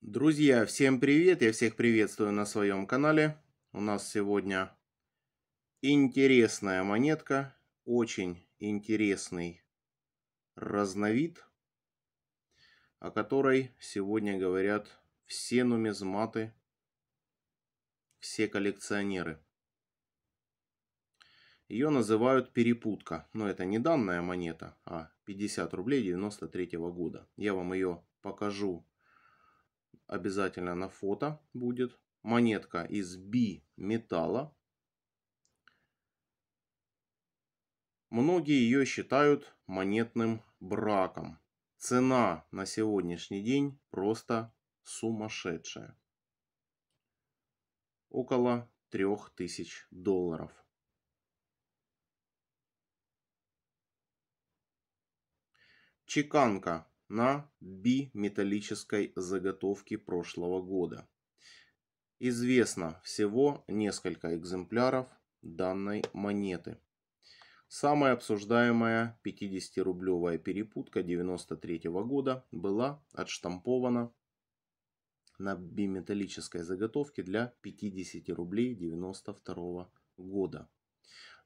Друзья, всем привет! Я всех приветствую на своем канале. У нас сегодня интересная монетка, очень интересный разновид, о которой сегодня говорят все нумизматы, все коллекционеры. Ее называют перепутка, но это не данная монета, а 50 рублей 93 года. Я вам ее покажу обязательно на фото будет. Монетка из би металла. Многие ее считают монетным браком. Цена на сегодняшний день просто сумасшедшая. Около 3000 долларов. Чеканка на биметаллической заготовке прошлого года. Известно всего несколько экземпляров данной монеты. Самая обсуждаемая 50-рублевая перепутка 93 -го года была отштампована на биметаллической заготовке для 50 рублей 92 -го года.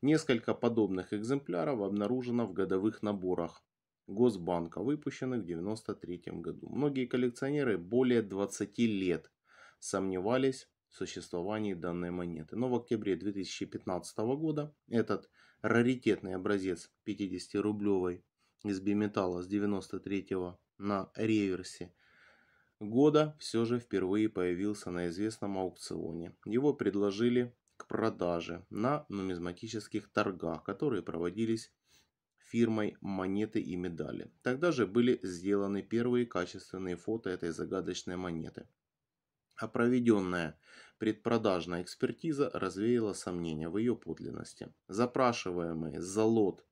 Несколько подобных экземпляров обнаружено в годовых наборах Госбанка, выпущенных в 1993 году. Многие коллекционеры более 20 лет сомневались в существовании данной монеты. Но в октябре 2015 года этот раритетный образец 50-рублевой из биметалла с 93 на реверсе года все же впервые появился на известном аукционе. Его предложили к продаже на нумизматических торгах, которые проводились фирмой монеты и медали. Тогда же были сделаны первые качественные фото этой загадочной монеты. А проведенная предпродажная экспертиза развеяла сомнения в ее подлинности. Запрашиваемые за лот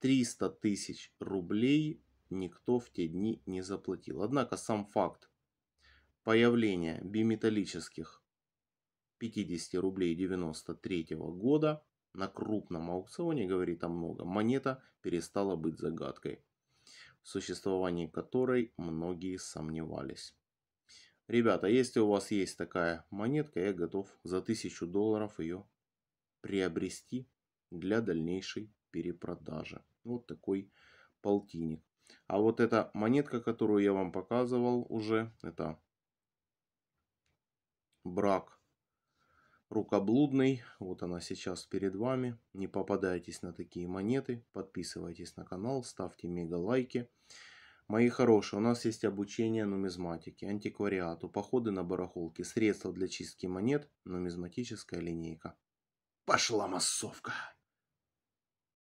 300 тысяч рублей никто в те дни не заплатил. Однако сам факт появления биметаллических 50 рублей 93 года на крупном аукционе, говорит о многом, монета перестала быть загадкой, в существовании которой многие сомневались. Ребята, если у вас есть такая монетка, я готов за 1000 долларов ее приобрести для дальнейшей перепродажи. Вот такой полтинник. А вот эта монетка, которую я вам показывал уже, это брак рукоблудный. Вот она сейчас перед вами. Не попадайтесь на такие монеты. Подписывайтесь на канал, ставьте мега лайки. Мои хорошие, у нас есть обучение нумизматике, антиквариату, походы на барахолки, средства для чистки монет, нумизматическая линейка. Пошла массовка!